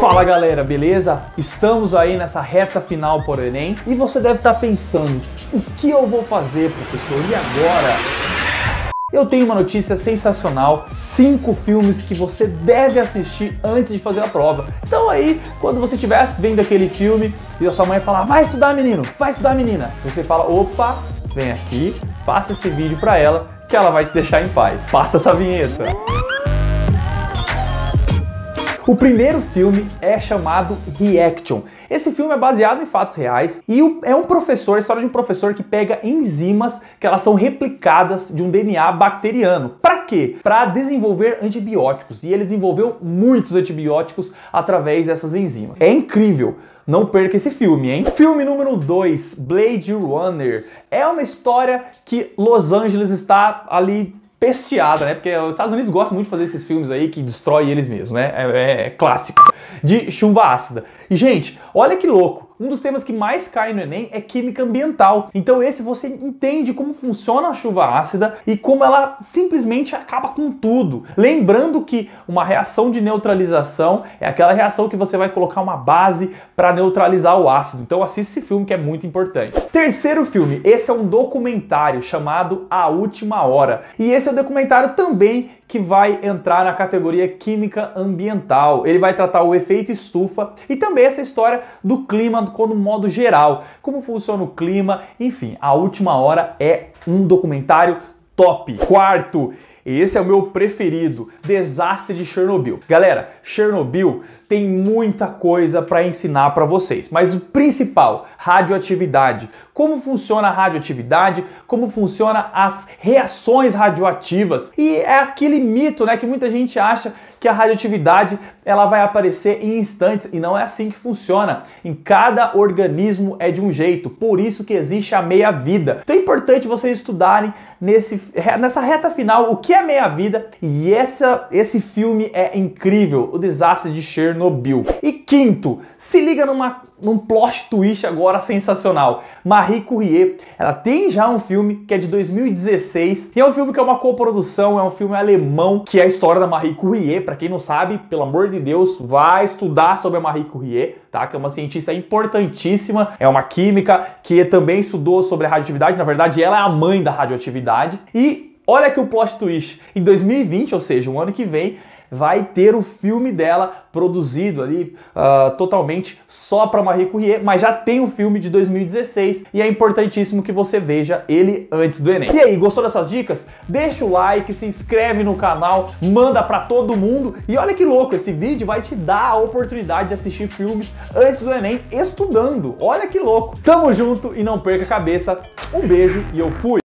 Fala galera, beleza? Estamos aí nessa reta final por Enem e você deve estar tá pensando: o que eu vou fazer, professor? E agora? Eu tenho uma notícia sensacional: cinco filmes que você deve assistir antes de fazer a prova. Então, aí, quando você estiver vendo aquele filme e a sua mãe falar, vai estudar, menino, vai estudar, menina, você fala: opa, vem aqui, passa esse vídeo para ela que ela vai te deixar em paz. Passa essa vinheta. O primeiro filme é chamado Reaction. Esse filme é baseado em fatos reais e é um professor, a história de um professor que pega enzimas que elas são replicadas de um DNA bacteriano. Para quê? Para desenvolver antibióticos. E ele desenvolveu muitos antibióticos através dessas enzimas. É incrível. Não perca esse filme, hein? Filme número 2, Blade Runner. É uma história que Los Angeles está ali pesteada, né? Porque os Estados Unidos gostam muito de fazer esses filmes aí que destrói eles mesmos, né? É, é, é clássico. De chuva ácida. E, gente, olha que louco. Um dos temas que mais cai no Enem é química ambiental. Então esse você entende como funciona a chuva ácida e como ela simplesmente acaba com tudo. Lembrando que uma reação de neutralização é aquela reação que você vai colocar uma base para neutralizar o ácido. Então assiste esse filme que é muito importante. Terceiro filme, esse é um documentário chamado A Última Hora. E esse é o um documentário também que vai entrar na categoria química ambiental. Ele vai tratar o efeito estufa e também essa história do clima quanto no modo geral, como funciona o clima, enfim, a última hora é um documentário top. Quarto, e esse é o meu preferido, Desastre de Chernobyl. Galera, Chernobyl tem muita coisa para ensinar para vocês, mas o principal, radioatividade. Como funciona a radioatividade? Como funciona as reações radioativas? E é aquele mito, né, que muita gente acha que a radioatividade ela vai aparecer em instantes e não é assim que funciona. Em cada organismo é de um jeito, por isso que existe a meia-vida. Então é importante vocês estudarem nesse, nessa reta final o que é meia-vida e essa, esse filme é incrível, O Desastre de Chernobyl. E quinto, se liga numa, num plot twist agora sensacional. Marie Curie, ela tem já um filme que é de 2016 e é um filme que é uma coprodução, é um filme alemão que é a história da Marie Curie. Para quem não sabe, pelo amor de Deus, vai estudar sobre a Marie Curie, tá? Que é uma cientista importantíssima, é uma química que também estudou sobre a radioatividade. Na verdade, ela é a mãe da radioatividade e Olha que o plot twist. Em 2020, ou seja, o ano que vem, vai ter o filme dela produzido ali uh, totalmente só para Marie Curie, mas já tem o filme de 2016 e é importantíssimo que você veja ele antes do Enem. E aí, gostou dessas dicas? Deixa o like, se inscreve no canal, manda para todo mundo e olha que louco, esse vídeo vai te dar a oportunidade de assistir filmes antes do Enem estudando. Olha que louco. Tamo junto e não perca a cabeça. Um beijo e eu fui.